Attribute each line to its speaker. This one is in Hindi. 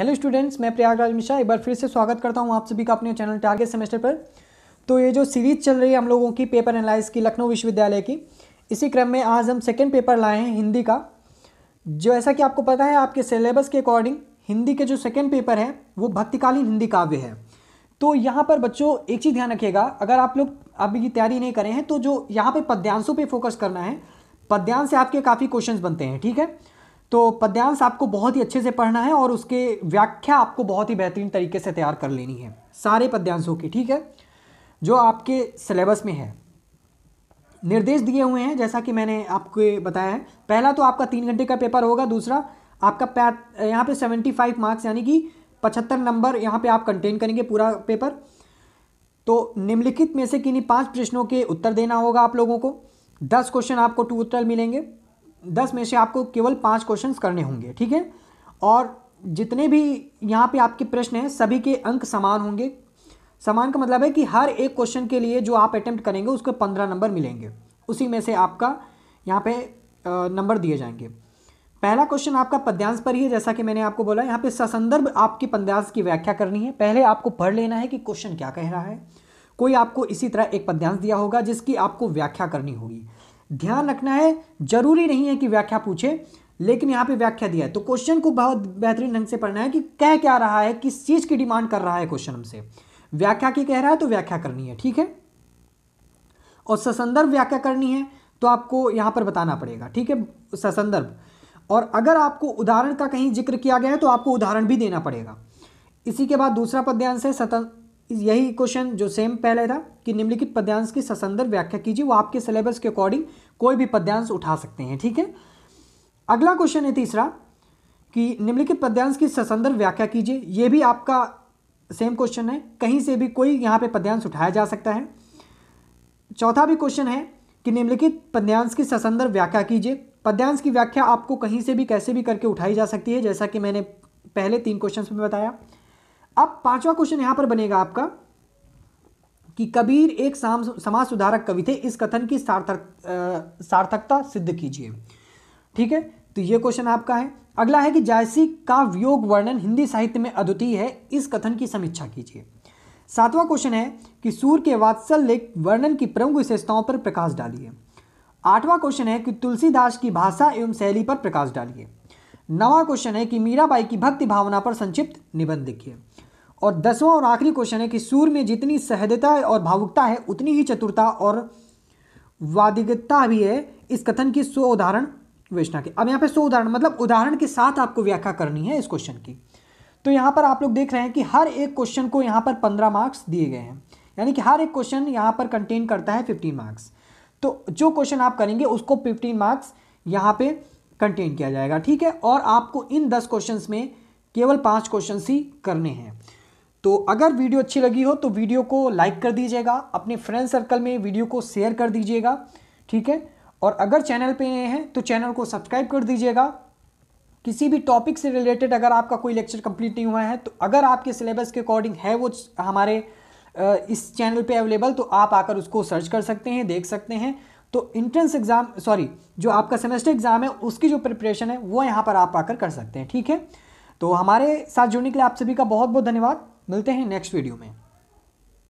Speaker 1: हेलो स्टूडेंट्स मैं प्रयागराज मिश्रा एक बार फिर से स्वागत करता हूं आप सभी का अपने चैनल टारगेट सेमेस्टर पर तो ये जो सीरीज चल रही है हम लोगों की पेपर एनालाइज की लखनऊ विश्वविद्यालय की इसी क्रम में आज हम सेकेंड पेपर लाए हैं हिंदी का जो ऐसा कि आपको पता है आपके सिलेबस के अकॉर्डिंग हिंदी के जो सेकेंड पेपर है वो भक्तिकालीन हिंदी काव्य है तो यहाँ पर बच्चों एक चीज़ ध्यान रखिएगा अगर आप लोग अभी की तैयारी नहीं करें हैं तो जो यहाँ पर पद्यांशों पर फोकस करना है पद्यांश से आपके काफ़ी क्वेश्चन बनते हैं ठीक है तो पद्यांश आपको बहुत ही अच्छे से पढ़ना है और उसके व्याख्या आपको बहुत ही बेहतरीन तरीके से तैयार कर लेनी है सारे पद्यांशों की ठीक है जो आपके सिलेबस में है निर्देश दिए हुए हैं जैसा कि मैंने आपको बताया है पहला तो आपका तीन घंटे का पेपर होगा दूसरा आपका पै यहाँ पर सेवेंटी फाइव मार्क्स यानी कि पचहत्तर नंबर यहाँ पे आप कंटेन करेंगे पूरा पेपर तो निम्नलिखित में से किन्हीं पांच प्रश्नों के उत्तर देना होगा आप लोगों को दस क्वेश्चन आपको टू उत्तर मिलेंगे दस में से आपको केवल पाँच क्वेश्चन करने होंगे ठीक है और जितने भी यहाँ पे आपके प्रश्न हैं सभी के अंक समान होंगे समान का मतलब है कि हर एक क्वेश्चन के लिए जो आप अटैम्प्ट करेंगे उसको पंद्रह नंबर मिलेंगे उसी में से आपका यहाँ पे नंबर दिए जाएंगे पहला क्वेश्चन आपका पद्यांश पर ही है जैसा कि मैंने आपको बोला यहाँ पे ससंदर्भ आपके पद्यांश की व्याख्या करनी है पहले आपको पढ़ लेना है कि क्वेश्चन क्या कह रहा है कोई आपको इसी तरह एक पद्यांश दिया होगा जिसकी आपको व्याख्या करनी होगी ध्यान रखना है जरूरी नहीं है कि व्याख्या पूछे लेकिन यहाँ पे व्याख्या दिया है तो क्वेश्चन को बहुत बेहतरीन ढंग से पढ़ना है कि कह क्या रहा है किस चीज़ की डिमांड कर रहा है क्वेश्चन हमसे व्याख्या की कह रहा है तो व्याख्या करनी है ठीक है और ससंदर्भ व्याख्या करनी है तो आपको यहां पर बताना पड़ेगा ठीक है ससंदर्भ और अगर आपको उदाहरण का कहीं जिक्र किया गया है तो आपको उदाहरण भी देना पड़ेगा इसी के बाद दूसरा पद्यांश है यही क्वेश्चन जो सेम पहले था कि निम्नलिखित पद्यांश की ससंदर व्याख्या कीजिए वो आपके सिलेबस के अकॉर्डिंग कोई भी पद्यांश उठा सकते हैं ठीक है अगला क्वेश्चन है तीसरा कि निम्नलिखित पद्यांश की ससंदर व्याख्या कीजिए ये भी आपका सेम क्वेश्चन है कहीं से भी कोई यहाँ पे पद्यांश उठाया जा सकता है चौथा भी क्वेश्चन है कि निम्नलिखित पद्यांश की ससंदर व्याख्या कीजिए पद्यांश की व्याख्या आपको कहीं से भी कैसे भी करके उठाई जा सकती है जैसा कि मैंने पहले तीन क्वेश्चन में बताया अब पांचवा क्वेश्चन यहां पर बनेगा आपका कि कबीर एक समाज सुधारक कवि थे इस कथन की सार्थक सार्थकता सिद्ध कीजिए ठीक है तो ये क्वेश्चन आपका है अगला है कि जायसी का वियोग वर्णन हिंदी साहित्य में अद्वितीय है इस कथन की समीक्षा कीजिए सातवां क्वेश्चन है कि सूर्य के वात्सल लेख वर्णन की प्रमुख विशेषताओं पर प्रकाश डालिए आठवां क्वेश्चन है कि तुलसीदास की भाषा एवं शैली पर प्रकाश डालिए नवा क्वेश्चन है कि मीराबाई की भक्ति भावना पर संक्षिप्त निबंध देखिए और दसवां और आखिरी क्वेश्चन है कि सूर में जितनी सहजता और भावुकता है उतनी ही चतुरता और वादिगता भी है इस कथन की सो उदाहरण वेचना के अब यहाँ पे सो उदाहरण मतलब उदाहरण के साथ आपको व्याख्या करनी है इस क्वेश्चन की तो यहाँ पर आप लोग देख रहे हैं कि हर एक क्वेश्चन को यहाँ पर पंद्रह मार्क्स दिए गए हैं यानी कि हर एक क्वेश्चन यहाँ पर कंटेन करता है फिफ्टीन मार्क्स तो जो क्वेश्चन आप करेंगे उसको फिफ्टीन मार्क्स यहाँ पर कंटेन किया जाएगा ठीक है और आपको इन दस क्वेश्चन में केवल पाँच क्वेश्चन ही करने हैं तो अगर वीडियो अच्छी लगी हो तो वीडियो को लाइक कर दीजिएगा अपने फ्रेंड सर्कल में वीडियो को शेयर कर दीजिएगा ठीक है और अगर चैनल पे नए हैं तो चैनल को सब्सक्राइब कर दीजिएगा किसी भी टॉपिक से रिलेटेड अगर आपका कोई लेक्चर कंप्लीट नहीं हुआ है तो अगर आपके सिलेबस के अकॉर्डिंग है वो हमारे इस चैनल पे अवेलेबल तो आप आकर उसको सर्च कर सकते हैं देख सकते हैं तो इंट्रेंस एग्ज़ाम सॉरी जो आपका सेमेस्टर एग्ज़ाम है उसकी जो प्रिपरेशन है वो यहाँ पर आप आकर कर सकते हैं ठीक है तो हमारे साथ जुड़ने के लिए आप सभी का बहुत बहुत धन्यवाद मिलते हैं नेक्स्ट वीडियो में